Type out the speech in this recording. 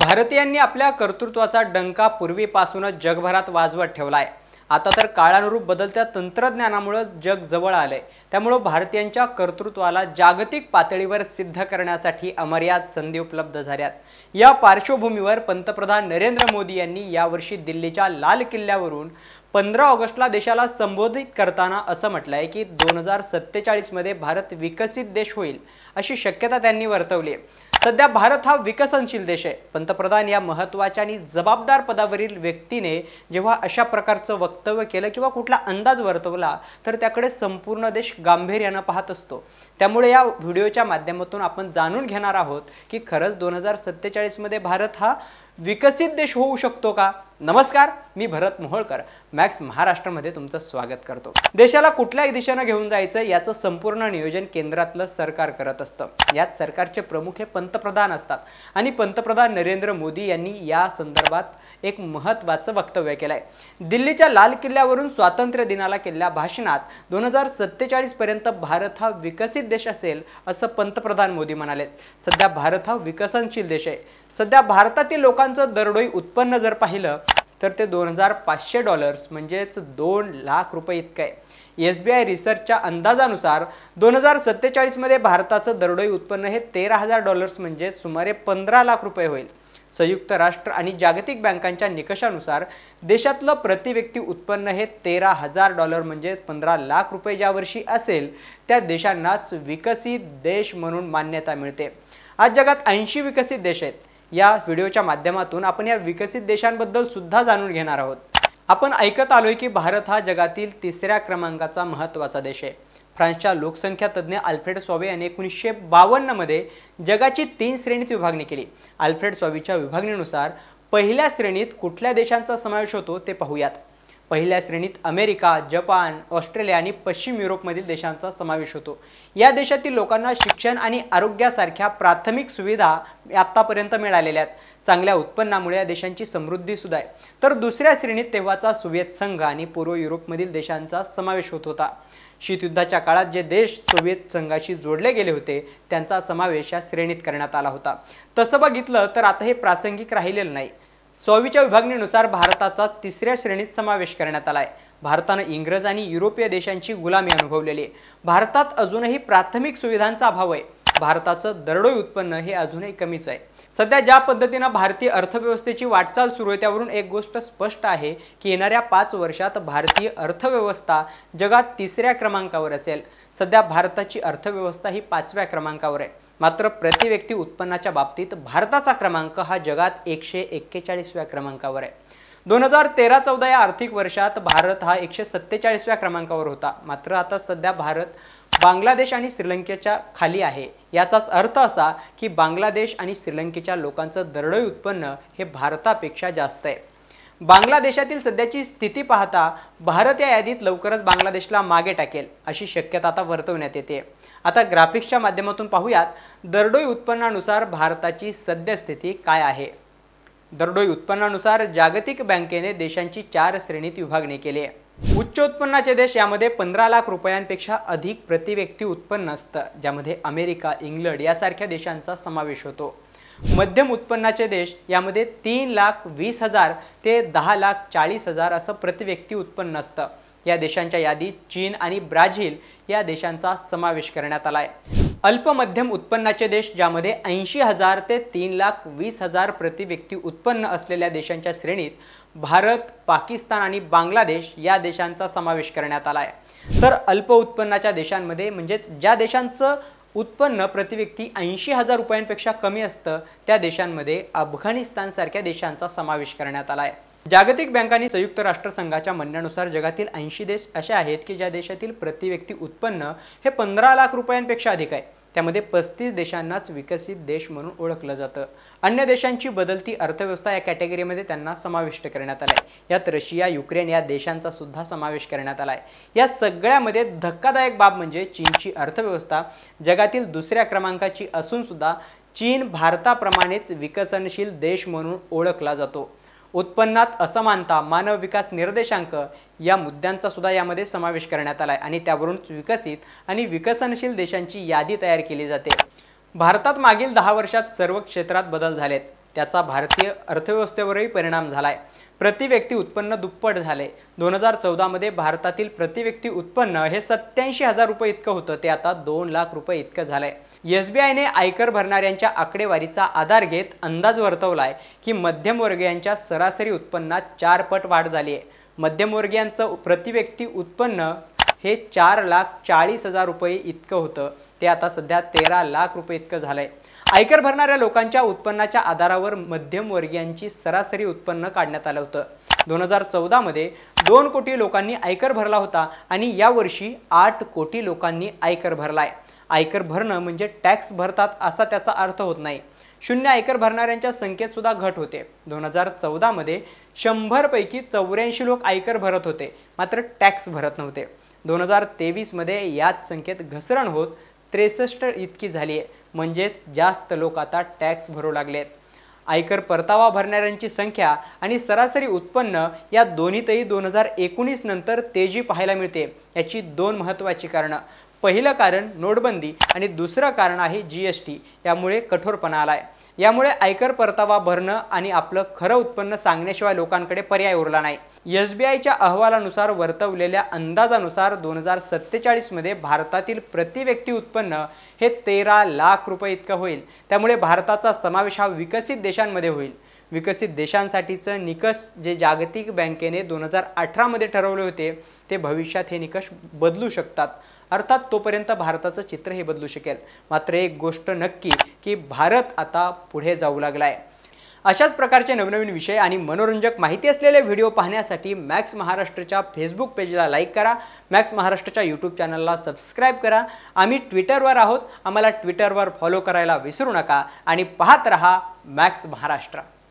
भारतीयांनी आपल्या कर्तृत्वाचा डंका पूर्वीपासूनच जगभरात वाजवत ठेवला आहे आता तर काळानुरूप बदलत्या तंत्रज्ञानामुळं जग जवळ आहे त्यामुळं भारतीयांच्या कर्तृत्वाला जागतिक पातळीवर सिद्ध करण्यासाठी अमर्याद संधी उपलब्ध झाल्यात या पार्श्वभूमीवर पंतप्रधान नरेंद्र मोदी यांनी यावर्षी दिल्लीच्या लाल किल्ल्यावरून पंधरा ऑगस्टला देशाला संबोधित करताना असं म्हटलं आहे की दोन हजार सत्तेचाळीसमध्ये भारत विकसित देश होईल अशी शक्यता त्यांनी वर्तवली आहे सध्या भारत हा विकसनशील देश आहे पंतप्रधान या महत्त्वाच्या आणि जबाबदार पदावरील व्यक्तीने जेव्हा अशा प्रकारचं वक्तव्य केलं किंवा कुठला अंदाज वर्तवला तर त्याकडे संपूर्ण देश गांभीर्यानं पाहत असतो त्यामुळे या व्हिडिओच्या माध्यमातून आपण जाणून घेणार आहोत की खरंच दोन हजार सत्तेचाळीसमध्ये भारत हा विकसित देश होऊ शकतो का नमस्कार मी भरत मोहोळकर मॅक्स महाराष्ट्रामध्ये तुमचं स्वागत करतो देशाला कुठल्याही दिशेनं घेऊन जायचं याचं संपूर्ण नियोजन केंद्रातलं सरकार करत असतं यात सरकारचे प्रमुख हे पंत पंतप्रधान असतात आणि पंतप्रधान नरेंद्र मोदी यांनी या संदर्भात एक महत्त्वाचं वक्तव्य केलं आहे दिल्लीच्या लाल किल्ल्यावरून स्वातंत्र्य दिनाला केलेल्या भाषणात दोन हजार सत्तेचाळीसपर्यंत भारत हा विकसित देश असेल असं पंतप्रधान मोदी म्हणाले सध्या भारत हा विकसनशील देश आहे सध्या भारतातील लोकांचं दरडोई उत्पन्न जर पाहिलं तर ते दोन हजार पाचशे डॉलर्स म्हणजेच दोन लाख रुपये इतकं आहे एस बी आय रिसर्चच्या अंदाजानुसार दोन हजार सत्तेचाळीसमध्ये भारताचं दरडोई उत्पन्न हे तेरा हजार डॉलर्स म्हणजे सुमारे पंधरा लाख रुपये होईल संयुक्त राष्ट्र आणि जागतिक बँकांच्या निकषानुसार देशातलं प्रतिव्यक्ती उत्पन्न हे तेरा हजार डॉलर म्हणजे पंधरा लाख रुपये ज्या वर्षी असेल त्या देशांनाच विकसित देश म्हणून मान्यता मिळते आज जगात ऐंशी विकसित देश आहेत या व्हिडिओच्या माध्यमातून आपण या विकसित देशांबद्दल सुद्धा जाणून घेणार आहोत आपण ऐकत आलोय की भारत हा जगातील तिसऱ्या क्रमांकाचा महत्त्वाचा देश आहे फ्रान्सच्या लोकसंख्या तज्ज्ञ अल्फ्रेड सॉवे यांनी एकोणीसशे बावन्नमध्ये जगाची तीन श्रेणीत विभागणी केली अल्फ्रेड सॉवेच्या विभागणीनुसार पहिल्या श्रेणीत कुठल्या देशांचा समावेश होतो ते पाहूयात पहिल्या श्रेणीत अमेरिका जपान ऑस्ट्रेलिया आणि पश्चिम युरोपमधील देशांचा समावेश होतो या देशातील लोकांना शिक्षण आणि आरोग्यासारख्या प्राथमिक सुविधा आत्तापर्यंत मिळालेल्या आहेत चांगल्या उत्पन्नामुळे या देशांची समृद्धीसुद्धा आहे तर दुसऱ्या श्रेणीत तेव्हाचा सोवियत संघ आणि पूर्व युरोपमधील देशांचा समावेश होत होता शीतयुद्धाच्या काळात जे देश सोवियत संघाशी जोडले गेले होते त्यांचा समावेश या श्रेणीत करण्यात आला होता तसं बघितलं तर आता हे प्रासंगिक राहिलेलं नाही सॉवीच्या विभागणीनुसार भारताचा तिसऱ्या श्रेणीत समावेश करण्यात आला आहे भारतानं इंग्रज आणि युरोपीय देशांची गुलामी अनुभवलेली आहे भारतात अजूनही प्राथमिक सुविधांचा अभाव आहे भारताचं दरडोई उत्पन्न हे अजूनही कमीच आहे सध्या ज्या पद्धतीनं भारतीय अर्थव्यवस्थेची वाटचाल सुरू आहे त्यावरून एक गोष्ट स्पष्ट आहे की येणाऱ्या पाच वर्षात भारतीय अर्थव्यवस्था जगात तिसऱ्या क्रमांकावर असेल सध्या भारताची अर्थव्यवस्था ही पाचव्या क्रमांकावर आहे मात्र प्रति व्यक्ती उत्पन्नाच्या बाबतीत भारताचा क्रमांक हा जगात एकशे एक्केचाळीसव्या क्रमांकावर आहे दोन हजार तेरा चौदा या आर्थिक वर्षात भारत हा एकशे सत्तेचाळीसव्या क्रमांकावर होता मात्र आता सध्या भारत बांगलादेश आणि श्रीलंकेच्या खाली आहे याचाच अर्थ असा की बांगलादेश आणि श्रीलंकेच्या लोकांचं दरडोई उत्पन्न हे भारतापेक्षा जास्त आहे बांगलादेशातील सध्याची स्थिती पाहता भारत या यादीत लवकरच बांगलादेशला मागे टाकेल अशी शक्यता आता वर्तवण्यात येते आता ग्राफिक्सच्या माध्यमातून पाहूयात दरडोई उत्पन्नानुसार भारताची सद्यस्थिती काय आहे दरडोई उत्पन्नानुसार जागतिक बँकेने देशांची चार श्रेणीत विभागणी केली आहे उच्च उत्पन्नाचे देश यामध्ये पंधरा लाख रुपयांपेक्षा अधिक प्रतिव्यक्ती उत्पन्न असतं ज्यामध्ये अमेरिका इंग्लंड यासारख्या देशांचा समावेश होतो मध्यम उत्पन्नाचे देश यामध्ये तीन लाख वीस हजार ते दहा लाख चाळीस हजार असं प्रतिव्यक्ती उत्पन्न असतं या देशांच्या यादीत चीन आणि ब्राझील या देशांचा समावेश करण्यात आला आहे अल्प मध्यम उत्पन्नाचे देश ज्यामध्ये ऐंशी हजार ते तीन लाख वीस हजार प्रतिव्यक्ती उत्पन्न असलेल्या देशांच्या श्रेणीत भारत पाकिस्तान आणि बांगलादेश या देशांचा समावेश करण्यात आला तर अल्प उत्पन्नाच्या देशांमध्ये म्हणजेच ज्या देशांचं उत्पन्न प्रतिव्यक्ती ऐंशी हजार रुपयांपेक्षा कमी असतं त्या देशांमध्ये अफगाणिस्तान सारख्या देशांचा समावेश करण्यात आला आहे जागतिक बँकांनी संयुक्त राष्ट्रसंघाच्या म्हणण्यानुसार जगातील ऐंशी देश असे आहेत की ज्या देशातील प्रतिव्यक्ती उत्पन्न हे पंधरा लाख रुपयांपेक्षा अधिक आहे त्यामध्ये पस्तीस देशांनाच विकसित देश म्हणून ओळखलं जातं अन्य देशांची बदलती अर्थव्यवस्था या कॅटेगरीमध्ये त्यांना समाविष्ट करण्यात आला आहे यात रशिया युक्रेन या देशांचा सुद्धा समावेश करण्यात आला आहे या सगळ्यामध्ये धक्कादायक बाब म्हणजे चीनची अर्थव्यवस्था जगातील दुसऱ्या क्रमांकाची असूनसुद्धा चीन भारताप्रमाणेच विकसनशील देश म्हणून ओळखला जातो उत्पन्नात असमानता मानव विकास निर्देशांक या मुद्द्यांचा सुद्धा यामध्ये समावेश करण्यात आला आहे आणि त्यावरून विकसित आणि विकसनशील देशांची यादी तयार केली जाते भारतात मागील दहा वर्षात सर्व क्षेत्रात बदल झालेत त्याचा भारतीय अर्थव्यवस्थेवरही परिणाम झाला आहे प्रतिव्यक्ती उत्पन्न दुप्पट झाले दोन हजार चौदामध्ये भारतातील प्रतिव्यक्ती उत्पन्न हे सत्याऐंशी हजार रुपये इतकं होतं ते आता दोन लाख रुपये इतकं झालं आहे आयने आयकर भरणाऱ्यांच्या आकडेवारीचा आधार घेत अंदाज वर्तवला आहे की मध्यमवर्गीयांच्या सरासरी उत्पन्नात चार पट वाढ झाली आहे मध्यमवर्गीयांचं प्रतिव्यक्ती उत्पन्न हे चार लाख चाळीस हजार रुपये इतकं होतं ते आता सध्या तेरा लाख रुपये इतकं झालं आहे आयकर भरणाऱ्या लोकांच्या उत्पन्नाच्या आधारावर मध्यमवर्गीयांची सरासरी उत्पन्न काढण्यात आलं होतं दोन हजार चौदामध्ये दोन कोटी लोकांनी आयकर भरला होता आणि यावर्षी आठ कोटी लोकांनी आयकर भरला आहे आयकर भरणं म्हणजे टॅक्स भरतात असा त्याचा अर्थ होत नाही शून्य आयकर भरणाऱ्यांच्या संख्येत सुद्धा घट होते दोन हजार चौदामध्ये शंभरपैकी चौऱ्याऐंशी लोक आयकर भरत होते मात्र टॅक्स भरत नव्हते दोन हजार तेवीसमध्ये याच संख्येत घसरण होत त्रेसष्ट इतकी झाली आहे म्हणजेच जास्त लोक आता टॅक्स भरू लागलेत आयकर परतावा भरणाऱ्यांची संख्या आणि सरासरी उत्पन्न या दोन्हीतही दोन हजार एकोणीसनंतर नंतर तेजी पाहायला मिळते याची दोन महत्त्वाची कारणं पहिलं कारण नोटबंदी आणि दुसरं कारण आहे जी एस टी यामुळे कठोरपणा आला आहे यामुळे आयकर परतावा भरणं आणि आपलं खरं उत्पन्न सांगण्याशिवाय लोकांकडे पर्याय उरला नाही एस बी आयच्या अहवालानुसार वर्तवलेल्या अंदाजानुसार दोन हजार सत्तेचाळीसमध्ये भारतातील प्रतिव्यक्ती उत्पन्न हे तेरा लाख रुपये इतकं होईल त्यामुळे भारताचा समावेश हा विकसित देशांमध्ये होईल विकसित देशांसाठीचं निकष जे जागतिक बँकेने दोन हजार अठरामध्ये ठरवले होते ते भविष्यात हे निकष बदलू शकतात अर्थात तोपर्यंत भारताचं चित्र हे बदलू शकेल मात्र एक गोष्ट नक्की की भारत आता पुढे जाऊ लागला आहे अशाच प्रकारचे नवनवीन विषय आणि मनोरंजक माहिती असलेले व्हिडिओ पाहण्यासाठी मॅक्स महाराष्ट्रच्या फेसबुक पेजला लाईक करा मॅक्स महाराष्ट्रच्या यूट्यूब चॅनलला सबस्क्राईब करा आम्ही ट्विटरवर आहोत आम्हाला ट्विटरवर फॉलो करायला विसरू नका आणि पाहत रहा मॅक्स महाराष्ट्र